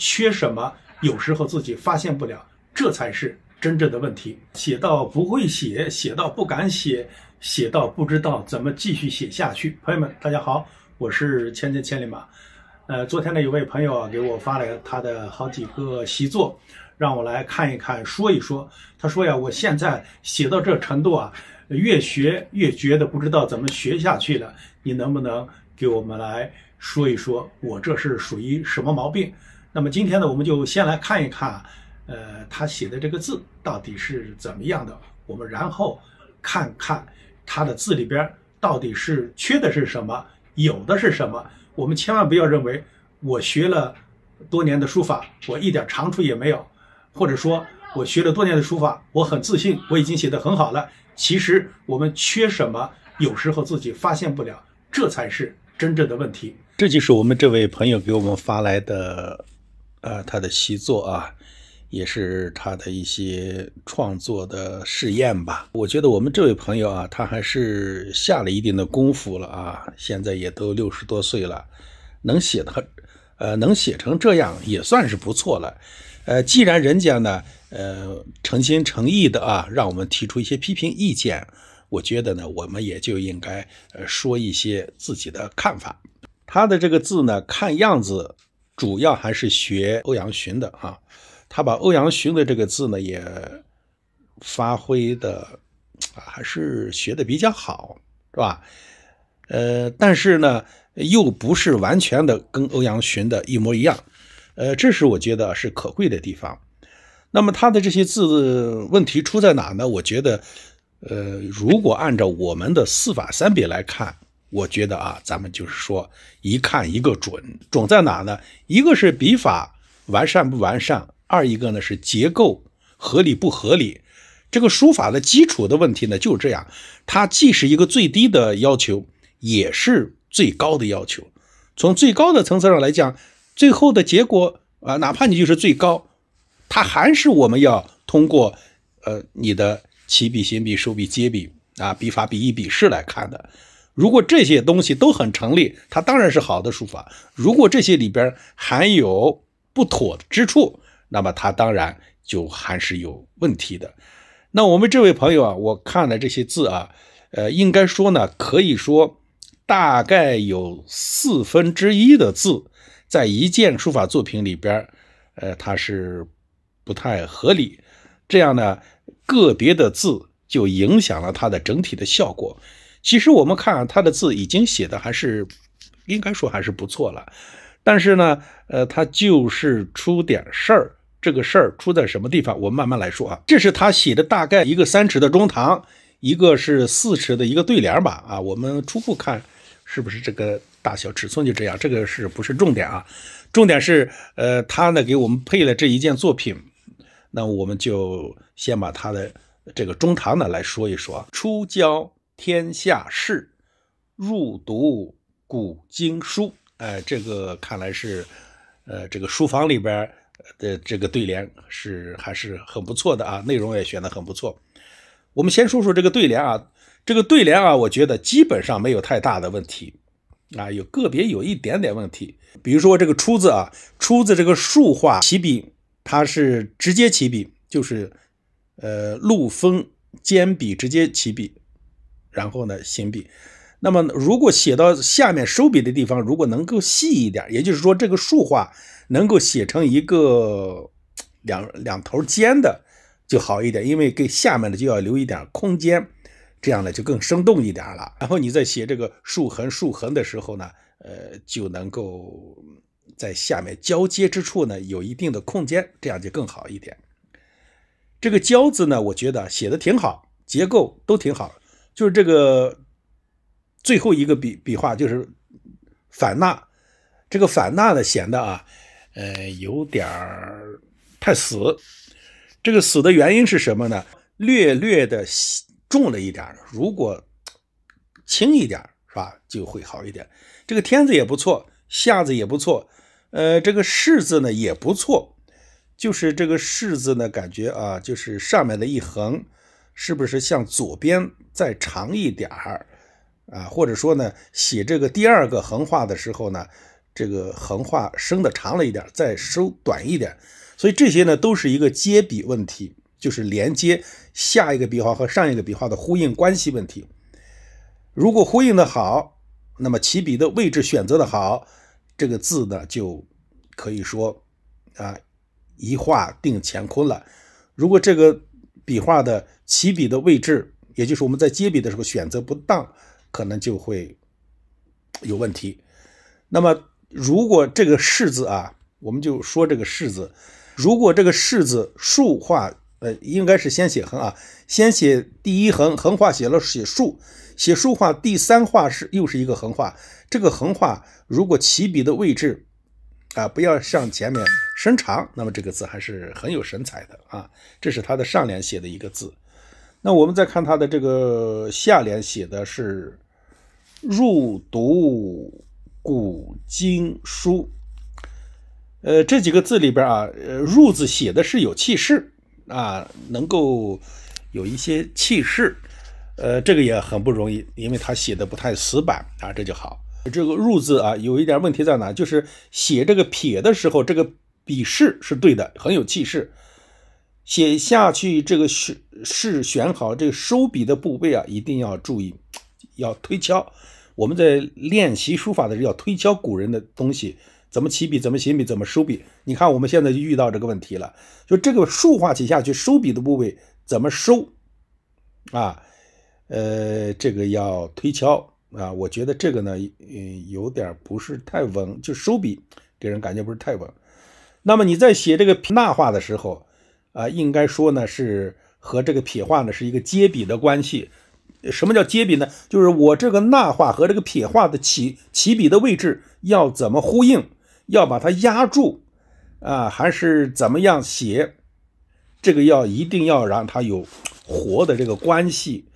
缺什么？有时候自己发现不了，这才是真正的问题。写到不会写，写到不敢写，写到不知道怎么继续写下去。朋友们，大家好，我是千千千里马。呃，昨天呢有位朋友啊给我发了他的好几个习作，让我来看一看，说一说。他说呀，我现在写到这程度啊，越学越觉得不知道怎么学下去了。你能不能给我们来说一说，我这是属于什么毛病？那么今天呢，我们就先来看一看，呃，他写的这个字到底是怎么样的。我们然后看看他的字里边到底是缺的是什么，有的是什么。我们千万不要认为我学了多年的书法，我一点长处也没有，或者说我学了多年的书法，我很自信，我已经写得很好了。其实我们缺什么，有时候自己发现不了，这才是真正的问题。这就是我们这位朋友给我们发来的。啊，他的习作啊，也是他的一些创作的试验吧。我觉得我们这位朋友啊，他还是下了一定的功夫了啊。现在也都六十多岁了，能写的，呃，能写成这样也算是不错了。呃，既然人家呢，呃，诚心诚意的啊，让我们提出一些批评意见，我觉得呢，我们也就应该呃说一些自己的看法。他的这个字呢，看样子。主要还是学欧阳询的啊，他把欧阳询的这个字呢也发挥的啊，还是学的比较好，是吧？呃，但是呢又不是完全的跟欧阳询的一模一样，呃，这是我觉得是可贵的地方。那么他的这些字问题出在哪呢？我觉得，呃，如果按照我们的四法三笔来看。我觉得啊，咱们就是说，一看一个准，准在哪呢？一个是笔法完善不完善，二一个呢是结构合理不合理。这个书法的基础的问题呢，就是这样，它既是一个最低的要求，也是最高的要求。从最高的层次上来讲，最后的结果啊，哪怕你就是最高，它还是我们要通过呃你的起笔、行笔、收笔、接笔啊，笔法、笔意、笔势来看的。如果这些东西都很成立，它当然是好的书法。如果这些里边含有不妥之处，那么它当然就还是有问题的。那我们这位朋友啊，我看了这些字啊，呃，应该说呢，可以说大概有四分之一的字在一件书法作品里边，呃，它是不太合理。这样呢，个别的字就影响了它的整体的效果。其实我们看他的字已经写的还是，应该说还是不错了，但是呢，呃，他就是出点事儿。这个事儿出在什么地方？我们慢慢来说啊。这是他写的大概一个三尺的中堂，一个是四尺的一个对联吧。啊，我们初步看是不是这个大小尺寸就这样？这个是不是重点啊？重点是，呃，他呢给我们配了这一件作品，那我们就先把他的这个中堂呢来说一说。出焦。天下事，入读古今书。哎，这个看来是，呃，这个书房里边的这个对联是还是很不错的啊，内容也选的很不错。我们先说说这个对联啊，这个对联啊，我觉得基本上没有太大的问题啊，有个别有一点点问题，比如说这个“出”字啊，“出”字这个竖画起笔，它是直接起笔，就是呃露锋尖笔直接起笔。然后呢，行笔。那么，如果写到下面收笔的地方，如果能够细一点，也就是说，这个竖画能够写成一个两两头尖的，就好一点，因为给下面的就要留一点空间，这样呢就更生动一点了。然后你在写这个竖横竖横的时候呢，呃，就能够在下面交接之处呢有一定的空间，这样就更好一点。这个“交”字呢，我觉得写的挺好，结构都挺好。就是这个最后一个笔笔画，就是反捺。这个反捺呢，显得啊，呃，有点儿太死。这个死的原因是什么呢？略略的重了一点儿。如果轻一点儿，是吧，就会好一点。这个天字也不错，下字也不错，呃，这个士字呢也不错。就是这个士字呢，感觉啊，就是上面的一横。是不是向左边再长一点儿啊？或者说呢，写这个第二个横画的时候呢，这个横画伸的长了一点，再收短一点。所以这些呢，都是一个接笔问题，就是连接下一个笔画和上一个笔画的呼应关系问题。如果呼应的好，那么起笔的位置选择的好，这个字呢，就可以说啊，一画定乾坤了。如果这个笔画的。起笔的位置，也就是我们在接笔的时候选择不当，可能就会有问题。那么，如果这个“士”字啊，我们就说这个“士”字，如果这个“士”字竖画，呃，应该是先写横啊，先写第一横，横画写了写竖，写竖画第三画是又是一个横画。这个横画如果起笔的位置啊，不要向前面伸长，那么这个字还是很有神采的啊。这是他的上联写的一个字。那我们再看他的这个下联写的是“入读古今书”，呃，这几个字里边啊，入字写的是有气势啊，能够有一些气势，呃，这个也很不容易，因为他写的不太死板啊，这就好。这个入字啊，有一点问题在哪？就是写这个撇的时候，这个笔势是对的，很有气势。写下去，这个是是选好这个收笔的部位啊，一定要注意，要推敲。我们在练习书法的时候要推敲古人的东西，怎么起笔，怎么行笔，怎么收笔。你看我们现在就遇到这个问题了，就这个竖画写下去，收笔的部位怎么收啊？呃，这个要推敲啊。我觉得这个呢，嗯，有点不是太稳，就收笔给人感觉不是太稳。那么你在写这个捺画的时候。啊，应该说呢是和这个撇画呢是一个接笔的关系。什么叫接笔呢？就是我这个捺画和这个撇画的起起笔的位置要怎么呼应，要把它压住啊，还是怎么样写？这个要一定要让它有活的这个关系。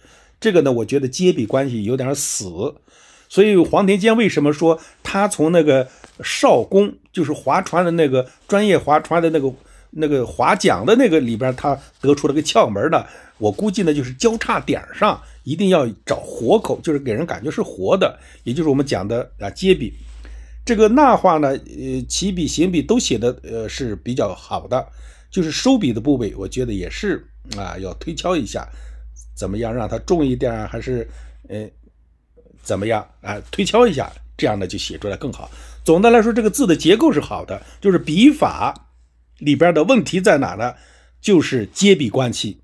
这个呢，我觉得接笔关系有点死。所以黄庭坚为什么说他从那个少工，就是划船的那个专业划船的那个。那个划桨的那个里边，他得出了个窍门呢。我估计呢，就是交叉点上一定要找活口，就是给人感觉是活的，也就是我们讲的啊接笔。这个捺画呢，呃，起笔、行笔都写的呃是比较好的，就是收笔的部位，我觉得也是啊，要推敲一下，怎么样让它重一点，还是呃怎么样啊，推敲一下，这样呢就写出来更好。总的来说，这个字的结构是好的，就是笔法。里边的问题在哪呢？就是接笔关系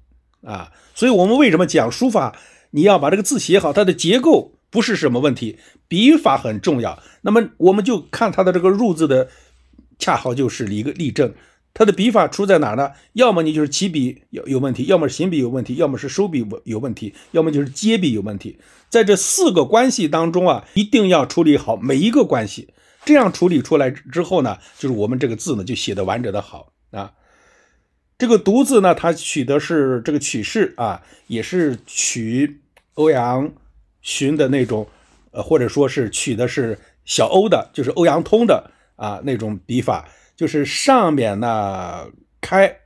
啊，所以我们为什么讲书法？你要把这个字写好，它的结构不是什么问题，笔法很重要。那么我们就看它的这个入字的，恰好就是一个例证。它的笔法出在哪呢？要么你就是起笔有有问题，要么行笔有问题，要么是收笔有问题，要么就是接笔有问题。在这四个关系当中啊，一定要处理好每一个关系。这样处理出来之后呢，就是我们这个字呢就写的完整的好啊。这个独字呢，它取的是这个取势啊，也是取欧阳询的那种，呃，或者说是取的是小欧的，就是欧阳通的啊那种笔法，就是上面呢开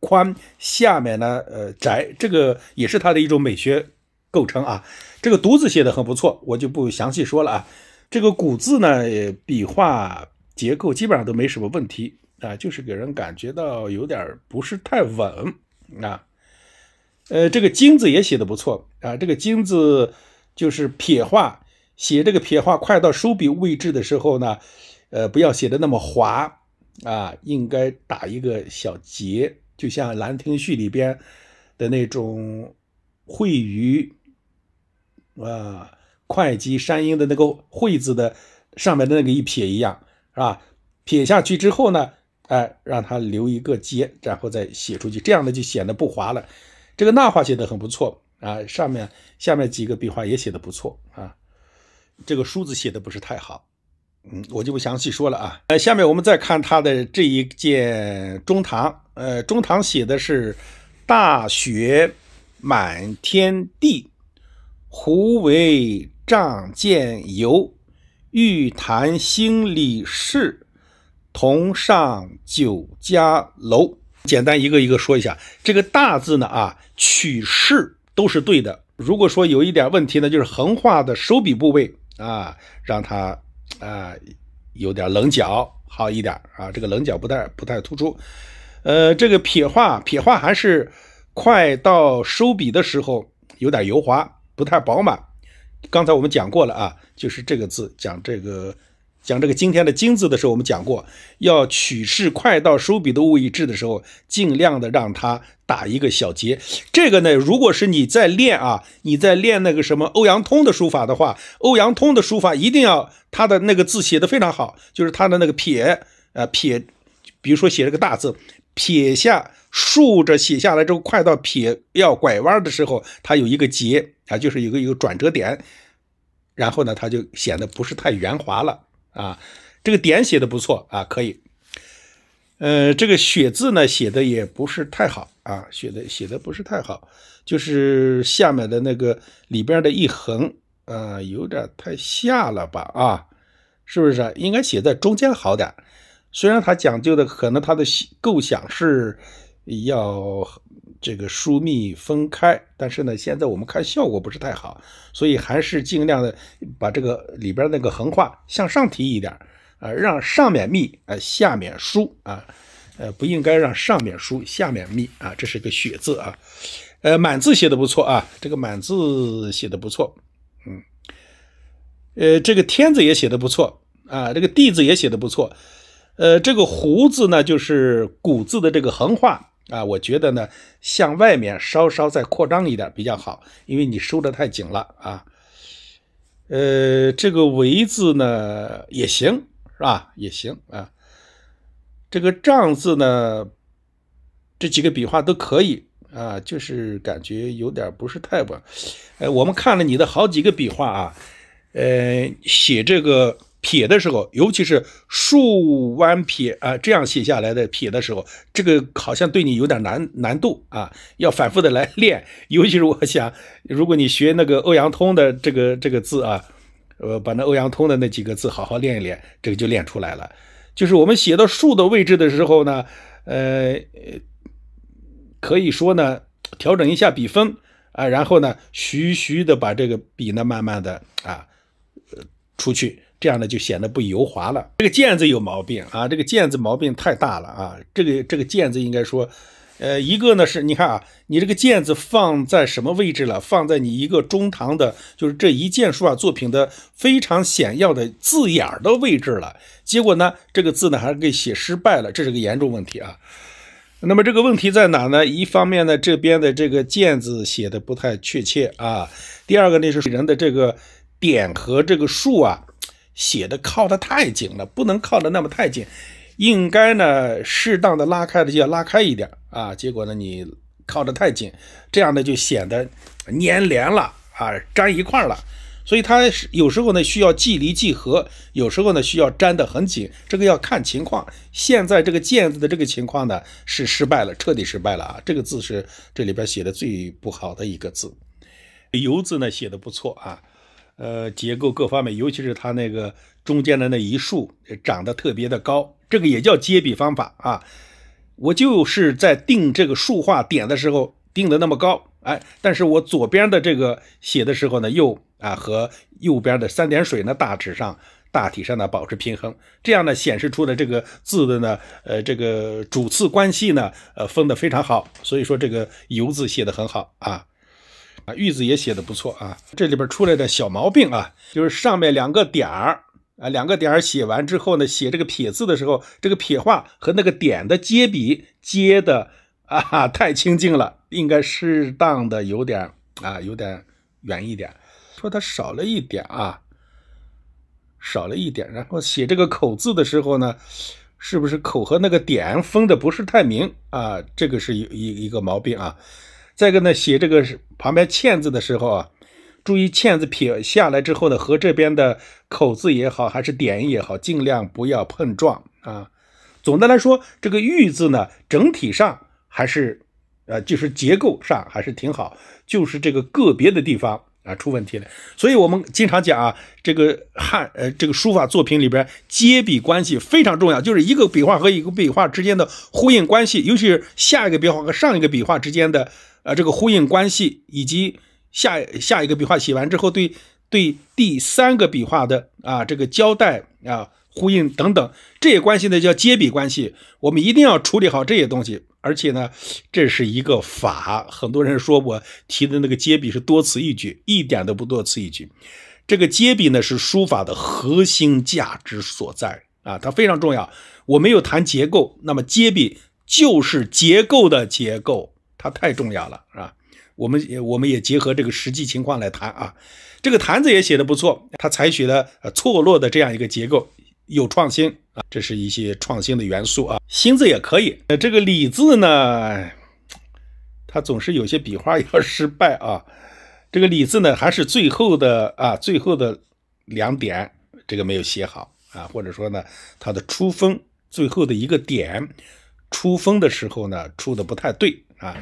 宽，下面呢呃窄，这个也是它的一种美学构成啊。这个独字写的很不错，我就不详细说了啊。这个古字呢，笔画结构基本上都没什么问题啊，就是给人感觉到有点不是太稳啊。呃，这个金字也写的不错啊。这个金字就是撇画，写这个撇画快到收笔位置的时候呢，呃，不要写的那么滑啊，应该打一个小结，就像《兰亭序》里边的那种会于啊。会稽山阴的那个会字的上面的那个一撇一样，是吧？撇下去之后呢，哎，让它留一个结，然后再写出去，这样呢就显得不滑了。这个捺画写的很不错啊，上面下面几个笔画也写的不错啊。这个书字写的不是太好，嗯，我就不详细说了啊。呃，下面我们再看他的这一件中堂，呃，中堂写的是“大雪满天地，胡为”。仗剑游，玉谈兴里事，同上酒家楼。简单一个一个说一下，这个大字呢啊，取势都是对的。如果说有一点问题呢，就是横画的收笔部位啊，让它啊有点棱角好一点啊，这个棱角不太不太突出。呃，这个撇画撇画还是快到收笔的时候有点油滑，不太饱满。刚才我们讲过了啊，就是这个字，讲这个讲这个今天的“金”字的时候，我们讲过，要取势快到收笔都未至的时候，尽量的让它打一个小结。这个呢，如果是你在练啊，你在练那个什么欧阳通的书法的话，欧阳通的书法一定要他的那个字写的非常好，就是他的那个撇，呃撇，比如说写了个大字，撇下竖着写下来之后，快到撇要拐弯的时候，它有一个结。啊，就是有个有转折点，然后呢，他就显得不是太圆滑了啊。这个点写的不错啊，可以。呃，这个血字呢写的也不是太好啊，写的写的不是太好，就是下面的那个里边的一横，呃，有点太下了吧啊？是不是应该写在中间好点？虽然他讲究的可能他的构想是要。这个疏密分开，但是呢，现在我们看效果不是太好，所以还是尽量的把这个里边那个横画向上提一点啊，让上面密啊，下面疏啊，呃，不应该让上面疏下面密啊，这是一个血字啊，呃，满字写的不错啊，这个满字写的不错，嗯，呃，这个天字也写的不错啊，这个地字也写的不错，呃，这个胡字呢，就是古字的这个横画。啊，我觉得呢，向外面稍稍再扩张一点比较好，因为你收的太紧了啊。呃，这个围字呢也行，是吧？也行啊。这个丈字呢，这几个笔画都可以啊，就是感觉有点不是太稳。哎，我们看了你的好几个笔画啊，呃，写这个。撇的时候，尤其是竖弯撇啊，这样写下来的撇的时候，这个好像对你有点难难度啊，要反复的来练。尤其是我想，如果你学那个欧阳通的这个这个字啊，呃，把那欧阳通的那几个字好好练一练，这个就练出来了。就是我们写到竖的位置的时候呢，呃，可以说呢调整一下笔锋啊，然后呢，徐徐的把这个笔呢慢慢的啊出去。这样呢就显得不油滑了。这个“键子有毛病啊，这个“键子毛病太大了啊。这个这个“键子应该说，呃，一个呢是你看啊，你这个“键子放在什么位置了？放在你一个中堂的，就是这一件书法作品的非常显要的字眼儿的位置了。结果呢，这个字呢还是给写失败了，这是个严重问题啊。那么这个问题在哪呢？一方面呢，这边的这个“键子写的不太确切啊。第二个呢是人的这个点和这个竖啊。写的靠得太紧了，不能靠得那么太紧，应该呢适当的拉开的就要拉开一点啊。结果呢你靠得太紧，这样呢就显得粘连了啊，粘一块儿了。所以它有时候呢需要既离既合，有时候呢需要粘得很紧，这个要看情况。现在这个“毽子的这个情况呢是失败了，彻底失败了啊。这个字是这里边写的最不好的一个字，“游”字呢写的不错啊。呃，结构各方面，尤其是它那个中间的那一竖长得特别的高，这个也叫接笔方法啊。我就是在定这个竖画点的时候定的那么高，哎，但是我左边的这个写的时候呢，又啊和右边的三点水呢大致上大体上呢保持平衡，这样呢显示出的这个字的呢，呃，这个主次关系呢，呃，分的非常好，所以说这个“游”字写的很好啊。啊，玉字也写的不错啊，这里边出来的小毛病啊，就是上面两个点儿啊，两个点儿写完之后呢，写这个撇字的时候，这个撇画和那个点的接笔接的啊太亲近了，应该适当的有点啊有点远一点。说它少了一点啊，少了一点。然后写这个口字的时候呢，是不是口和那个点分的不是太明啊？这个是一一一个毛病啊。再一个呢，写这个是。旁边欠字的时候啊，注意欠字撇下来之后呢，和这边的口字也好，还是点也好，尽量不要碰撞啊。总的来说，这个玉字呢，整体上还是，呃，就是结构上还是挺好，就是这个个别的地方。啊，出问题了，所以我们经常讲啊，这个汉呃，这个书法作品里边接笔关系非常重要，就是一个笔画和一个笔画之间的呼应关系，尤其是下一个笔画和上一个笔画之间的呃这个呼应关系，以及下下一个笔画写完之后对对第三个笔画的啊这个交代啊呼应等等这些关系呢叫接笔关系，我们一定要处理好这些东西。而且呢，这是一个法。很多人说我提的那个接笔是多此一举，一点都不多此一举。这个接笔呢，是书法的核心价值所在啊，它非常重要。我没有谈结构，那么接笔就是结构的结构，它太重要了，是吧？我们我们也结合这个实际情况来谈啊。这个坛子也写的不错，它采取了错落的这样一个结构。有创新啊，这是一些创新的元素啊。新字也可以。这个李字呢，它总是有些笔画要失败啊。这个李字呢，还是最后的啊，最后的两点，这个没有写好啊，或者说呢，它的出锋，最后的一个点，出锋的时候呢，出的不太对啊。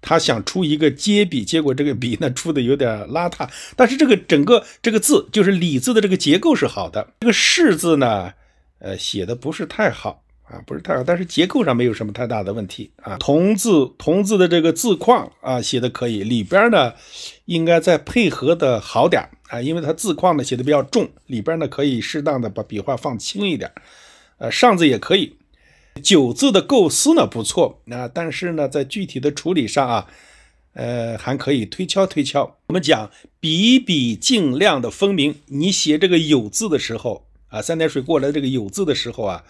他想出一个接笔，结果这个笔呢出的有点邋遢。但是这个整个这个字，就是“李”字的这个结构是好的。这个“示”字呢，呃，写的不是太好啊，不是太好。但是结构上没有什么太大的问题啊。同字，同字的这个字框啊，写的可以，里边呢应该再配合的好点啊，因为它字框呢写的比较重，里边呢可以适当的把笔画放轻一点。呃，上字也可以。九字的构思呢不错，啊，但是呢在具体的处理上啊，呃还可以推敲推敲。我们讲笔笔尽量的分明。你写这个有字的时候啊，三点水过来这个有字的时候啊，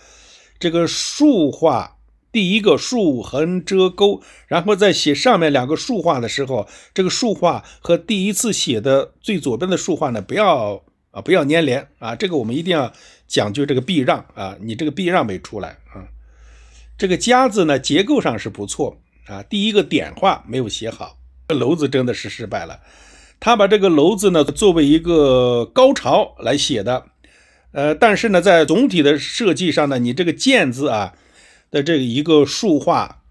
这个竖画第一个竖横折钩，然后再写上面两个竖画的时候，这个竖画和第一次写的最左边的竖画呢，不要啊不要粘连啊，这个我们一定要讲究这个避让啊，你这个避让没出来啊。这个家字呢，结构上是不错啊，第一个点画没有写好。这楼字真的是失败了，他把这个楼字呢作为一个高潮来写的，呃，但是呢，在总体的设计上呢，你这个建字啊的这一个竖画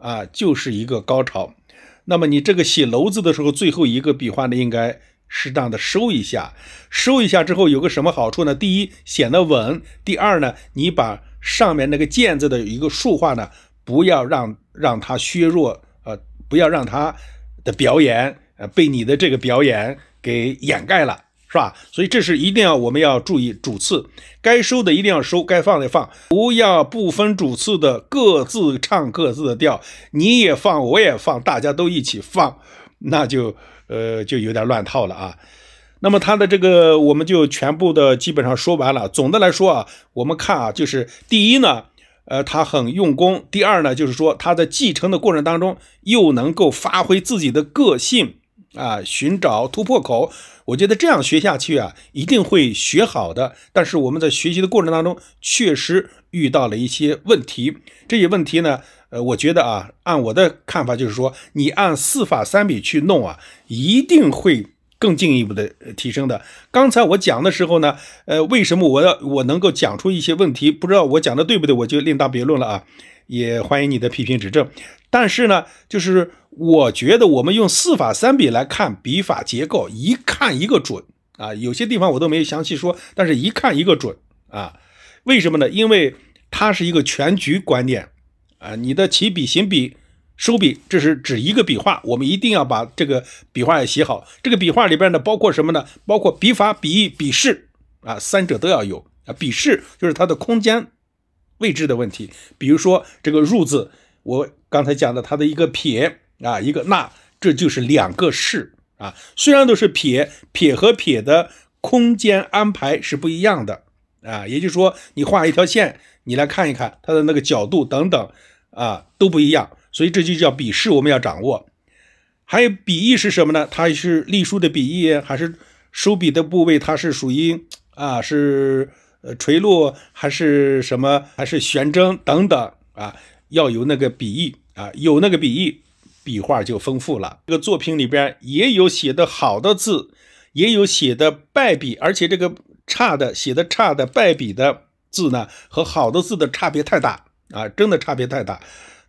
啊就是一个高潮。那么你这个写楼字的时候，最后一个笔画呢应该适当的收一下，收一下之后有个什么好处呢？第一显得稳，第二呢你把。上面那个“剑”字的一个竖画呢，不要让让他削弱，呃，不要让他的表演，呃，被你的这个表演给掩盖了，是吧？所以这是一定要我们要注意主次，该收的一定要收，该放的放，不要不分主次的各自唱各自的调，你也放我也放，大家都一起放，那就呃就有点乱套了啊。那么他的这个我们就全部的基本上说完了。总的来说啊，我们看啊，就是第一呢，呃，他很用功；第二呢，就是说他在继承的过程当中又能够发挥自己的个性啊，寻找突破口。我觉得这样学下去啊，一定会学好的。但是我们在学习的过程当中确实遇到了一些问题，这些问题呢，呃，我觉得啊，按我的看法就是说，你按四法三笔去弄啊，一定会。更进一步的提升的。刚才我讲的时候呢，呃，为什么我要我能够讲出一些问题？不知道我讲的对不对，我就另当别论了啊。也欢迎你的批评指正。但是呢，就是我觉得我们用四法三笔来看笔法结构，一看一个准啊。有些地方我都没有详细说，但是一看一个准啊。为什么呢？因为它是一个全局观念啊。你的起笔、行笔。收笔，这是指一个笔画，我们一定要把这个笔画也写好。这个笔画里边呢，包括什么呢？包括笔法、笔意、笔势啊，三者都要有啊。笔势就是它的空间位置的问题。比如说这个入字，我刚才讲的，它的一个撇啊，一个捺，这就是两个势啊。虽然都是撇，撇和撇的空间安排是不一样的啊。也就是说，你画一条线，你来看一看它的那个角度等等啊，都不一样。所以这就叫笔势，我们要掌握。还有笔意是什么呢？它是隶书的笔意，还是收笔的部位？它是属于啊，是垂落还是什么？还是悬针等等啊？要有那个笔意啊，有那个笔意，笔画就丰富了。这个作品里边也有写的好的字，也有写的败笔，而且这个差的写的差的败笔的字呢，和好的字的差别太大啊，真的差别太大。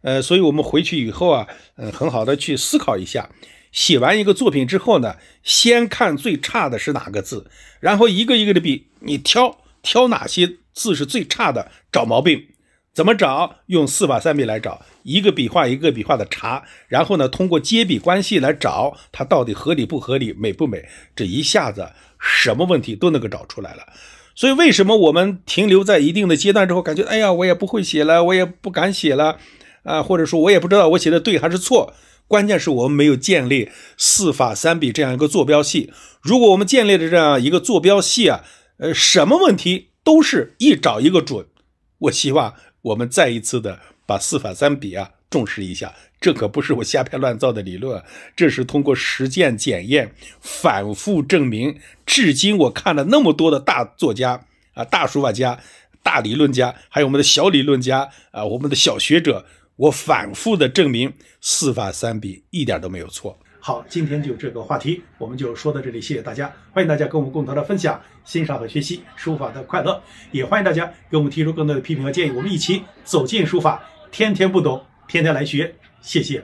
呃，所以我们回去以后啊，嗯，很好的去思考一下。写完一个作品之后呢，先看最差的是哪个字，然后一个一个的比，你挑挑哪些字是最差的，找毛病，怎么找？用四法三笔来找，一个笔画一个笔画的查，然后呢，通过接笔关系来找它到底合理不合理，美不美，这一下子什么问题都能够找出来了。所以为什么我们停留在一定的阶段之后，感觉哎呀，我也不会写了，我也不敢写了。啊，或者说我也不知道我写的对还是错，关键是我们没有建立四法三笔这样一个坐标系。如果我们建立了这样一个坐标系啊，呃，什么问题都是一找一个准。我希望我们再一次的把四法三笔啊重视一下，这可不是我瞎编乱造的理论，这是通过实践检验、反复证明。至今我看了那么多的大作家啊、大书法家、大理论家，还有我们的小理论家啊、我们的小学者。我反复的证明，四法三笔一点都没有错。好，今天就这个话题，我们就说到这里，谢谢大家。欢迎大家跟我们共同的分享、欣赏和学习书法的快乐，也欢迎大家给我们提出更多的批评和建议，我们一起走进书法，天天不懂，天天来学。谢谢。